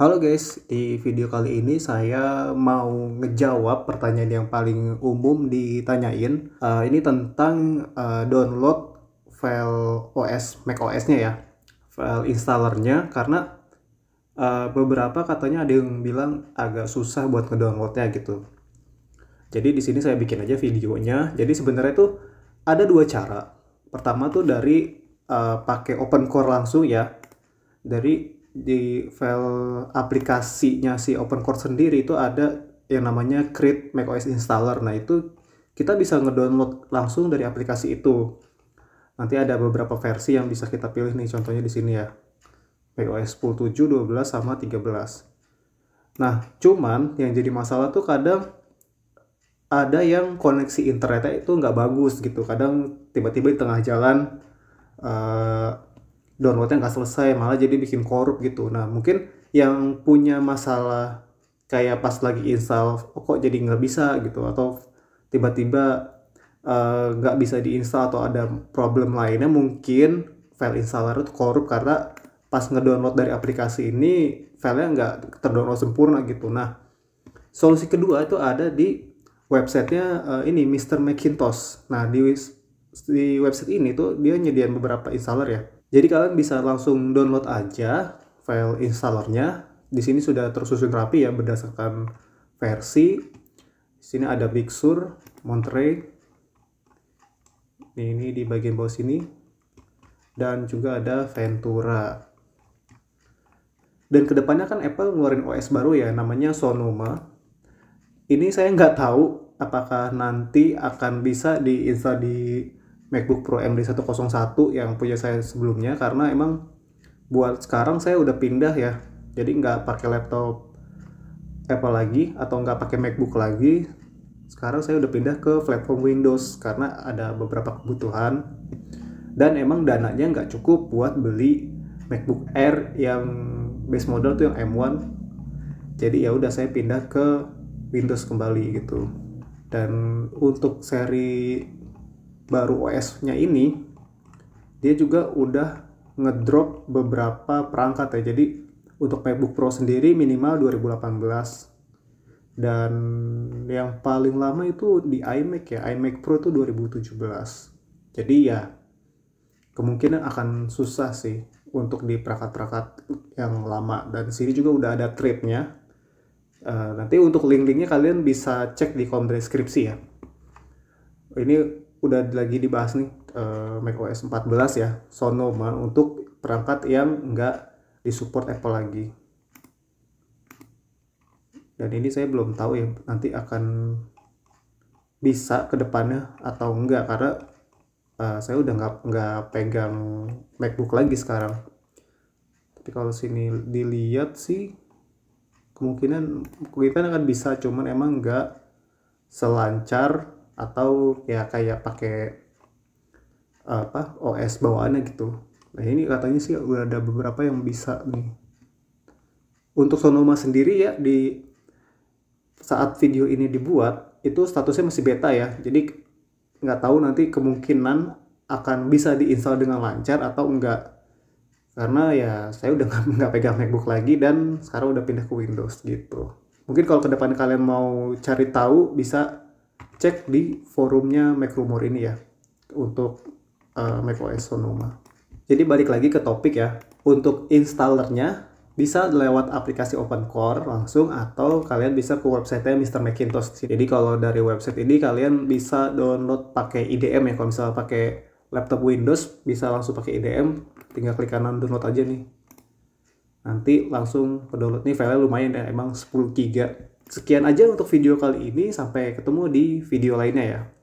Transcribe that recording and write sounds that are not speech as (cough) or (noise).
Halo guys, di video kali ini saya mau ngejawab pertanyaan yang paling umum ditanyain. Uh, ini tentang uh, download file OS Mac OS-nya ya, file installernya karena uh, beberapa katanya ada yang bilang agak susah buat ngedownloadnya gitu. Jadi di sini saya bikin aja videonya. Jadi sebenarnya tuh ada dua cara. Pertama tuh dari uh, pakai open core langsung ya, dari di file aplikasinya si Open Core sendiri itu ada yang namanya create macOS installer. Nah, itu kita bisa ngedownload langsung dari aplikasi itu. Nanti ada beberapa versi yang bisa kita pilih nih contohnya di sini ya. macOS 10, 7, 12 sama 13. Nah, cuman yang jadi masalah tuh kadang ada yang koneksi internetnya itu nggak bagus gitu. Kadang tiba-tiba di tengah jalan uh, downloadnya nggak selesai malah jadi bikin korup gitu nah mungkin yang punya masalah kayak pas lagi install oh, kok jadi nggak bisa gitu atau tiba-tiba eh, nggak uh, bisa diinstal atau ada problem lainnya mungkin file installer itu korup karena pas ngedownload dari aplikasi ini filenya nggak terdownload sempurna gitu nah solusi kedua itu ada di websitenya uh, ini Mr. Macintosh nah di di website ini tuh dia nyediain beberapa installer ya jadi kalian bisa langsung download aja file installernya. Di sini sudah tersusun rapi ya berdasarkan versi. Di sini ada Big Sur, Monterey. Ini, ini di bagian bawah sini. Dan juga ada Ventura. Dan kedepannya kan Apple ngeluarin OS baru ya, namanya Sonoma. Ini saya nggak tahu apakah nanti akan bisa diinstal di MacBook Pro MD101 yang punya saya sebelumnya karena emang buat sekarang saya udah pindah ya jadi nggak pakai laptop Apple lagi atau nggak pakai MacBook lagi sekarang saya udah pindah ke platform Windows karena ada beberapa kebutuhan dan emang dananya nggak cukup buat beli MacBook Air yang base model tuh yang M1 jadi ya udah saya pindah ke Windows kembali gitu dan untuk seri baru OS-nya ini dia juga udah ngedrop beberapa perangkat ya. Jadi untuk MacBook Pro sendiri minimal 2018 dan yang paling lama itu di iMac ya iMac Pro itu 2017 jadi ya kemungkinan akan susah sih untuk di perangkat-perangkat yang lama dan sini juga udah ada tripnya uh, nanti untuk link-linknya kalian bisa cek di kolom deskripsi ya ini udah lagi dibahas nih uh, macOS 14 ya Sonoma untuk perangkat yang nggak disupport Apple lagi dan ini saya belum tahu ya nanti akan bisa kedepannya atau enggak karena uh, saya udah nggak nggak pegang MacBook lagi sekarang tapi kalau sini dilihat sih kemungkinan kita akan bisa cuman emang enggak selancar atau ya kayak pakai apa OS bawaannya gitu nah ini katanya sih udah ada beberapa yang bisa nih untuk Sonoma sendiri ya di saat video ini dibuat itu statusnya masih beta ya jadi nggak tahu nanti kemungkinan akan bisa diinstal dengan lancar atau enggak karena ya saya udah (laughs) nggak pegang MacBook lagi dan sekarang udah pindah ke Windows gitu mungkin kalau kedepannya kalian mau cari tahu bisa cek di forumnya Macrumor ini ya untuk uh, macOS Sonoma. Jadi balik lagi ke topik ya. Untuk installernya bisa lewat aplikasi Open Core langsung atau kalian bisa ke websitenya Mr. Macintosh. Jadi kalau dari website ini kalian bisa download pakai IDM ya. Kalau misalnya pakai laptop Windows bisa langsung pakai IDM. Tinggal klik kanan download aja nih. Nanti langsung ke download nih filenya lumayan ya, emang 10 GB Sekian aja untuk video kali ini, sampai ketemu di video lainnya ya.